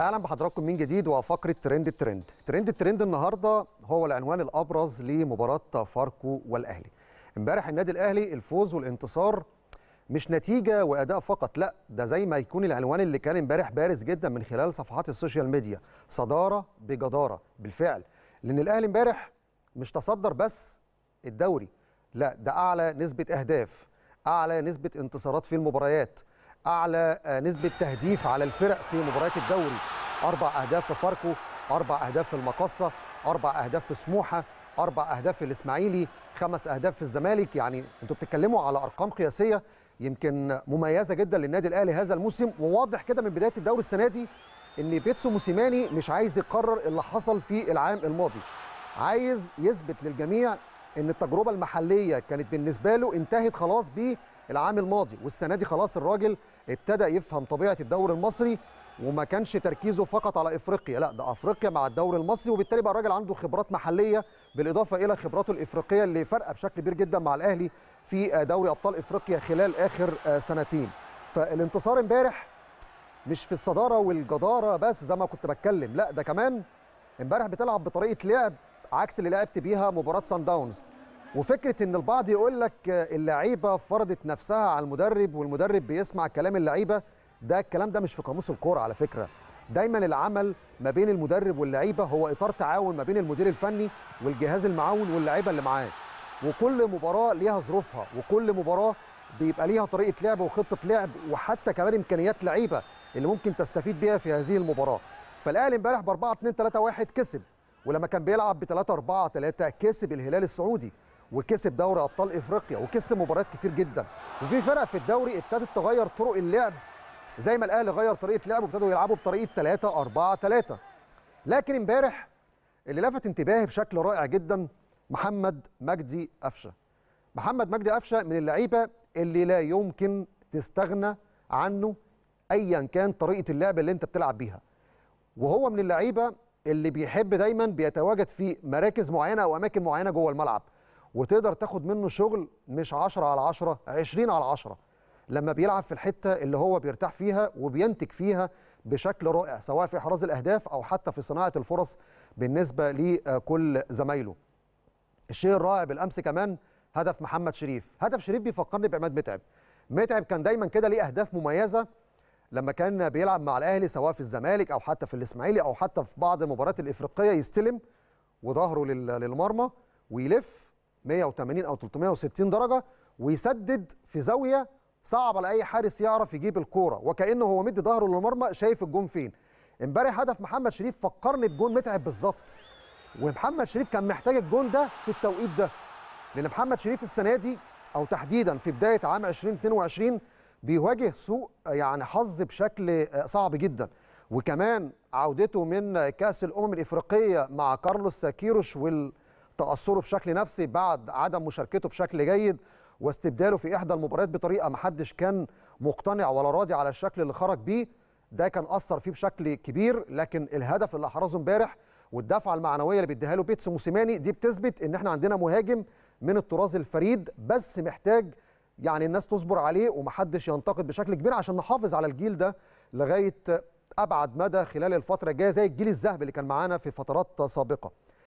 اهلا بحضراتكم من جديد وفقره ترند الترند ترند الترند النهارده هو العنوان الابرز لمباراه فاركو والاهلي امبارح النادي الاهلي الفوز والانتصار مش نتيجه واداء فقط لا ده زي ما يكون العنوان اللي كان امبارح بارز جدا من خلال صفحات السوشيال ميديا صداره بجداره بالفعل لان الاهلي امبارح مش تصدر بس الدوري لا ده اعلى نسبه اهداف اعلى نسبه انتصارات في المباريات اعلى نسبه تهديف على الفرق في مباريات الدوري اربع اهداف في فاركو اربع اهداف في المقصه اربع اهداف في سموحه اربع اهداف في الاسماعيلي خمس اهداف في الزمالك يعني انتوا بتتكلموا على ارقام قياسيه يمكن مميزه جدا للنادي الاهلي هذا الموسم وواضح كده من بدايه الدوري السنه دي ان بيتسو موسيماني مش عايز يقرر اللي حصل في العام الماضي عايز يثبت للجميع ان التجربه المحليه كانت بالنسبه له انتهت خلاص بيه العام الماضي والسنه دي خلاص الراجل ابتدى يفهم طبيعه الدوري المصري وما كانش تركيزه فقط على افريقيا لا ده افريقيا مع الدوري المصري وبالتالي بقى الراجل عنده خبرات محليه بالاضافه الى خبراته الافريقيه اللي فارقه بشكل كبير جدا مع الاهلي في دوري ابطال افريقيا خلال اخر آه، سنتين فالانتصار امبارح مش في الصداره والجداره بس زي ما كنت بتكلم لا ده كمان امبارح بتلعب بطريقه لعب عكس اللي لعبت بيها مباراه سان داونز وفكره ان البعض يقول لك اللعيبه فرضت نفسها على المدرب والمدرب بيسمع كلام اللعيبه ده الكلام ده مش في قاموس الكوره على فكره دايما العمل ما بين المدرب واللعيبه هو اطار تعاون ما بين المدير الفني والجهاز المعاون واللعيبه اللي معاه وكل مباراه ليها ظروفها وكل مباراه بيبقى ليها طريقه لعب وخطه لعب وحتى كمان امكانيات لعيبه اللي ممكن تستفيد بيها في هذه المباراه فالاهلي امبارح ب 4 2 3 1 كسب ولما كان بيلعب ب 3 4 3 كسب الهلال السعودي وكسب دوري ابطال افريقيا وكسب مباريات كتير جدا وفي فرق في الدوري ابتدت تغير طرق اللعب زي ما الاهلي غير طريقه لعبه وابتدوا يلعبوا بطريقه 3 4 3 لكن امبارح اللي لفت انتباهي بشكل رائع جدا محمد مجدي قفشه محمد مجدي قفشه من اللعيبه اللي لا يمكن تستغنى عنه ايا كان طريقه اللعب اللي انت بتلعب بيها وهو من اللعيبه اللي بيحب دايما بيتواجد في مراكز معينه او اماكن معينه جوه الملعب وتقدر تاخد منه شغل مش 10 على 10 20 على 10 لما بيلعب في الحته اللي هو بيرتاح فيها وبينتج فيها بشكل رائع سواء في احراز الاهداف او حتى في صناعه الفرص بالنسبه لكل زمايله. الشيء الرائع بالامس كمان هدف محمد شريف، هدف شريف بيفكرني بعماد متعب. متعب كان دايما كده ليه اهداف مميزه لما كان بيلعب مع الاهلي سواء في الزمالك او حتى في الاسماعيلي او حتى في بعض المباريات الافريقيه يستلم وظهره للمرمى ويلف 180 او 360 درجه ويسدد في زاويه صعب على اي حارس يعرف يجيب الكوره وكانه هو مدي ظهره للمرمى شايف الجون فين امبارح هدف محمد شريف فكرني بجون متعب بالظبط ومحمد شريف كان محتاج الجون ده في التوقيت ده لان محمد شريف السنه دي او تحديدا في بدايه عام 2022 بيواجه سوء يعني حظ بشكل آه، صعب جدا وكمان عودته من كاس الامم الافريقيه مع كارلوس ساكيروش وال تاثره بشكل نفسي بعد عدم مشاركته بشكل جيد واستبداله في احدى المباريات بطريقه ما حدش كان مقتنع ولا راضي على الشكل اللي خرج بيه ده كان اثر فيه بشكل كبير لكن الهدف اللي احرزه امبارح والدفعه المعنويه اللي بيديها له بيتس موسيماني دي بتثبت ان احنا عندنا مهاجم من الطراز الفريد بس محتاج يعني الناس تصبر عليه ومحدش ينتقد بشكل كبير عشان نحافظ على الجيل ده لغايه ابعد مدى خلال الفتره الجايه زي الجيل الذهبي اللي كان معانا في فترات سابقه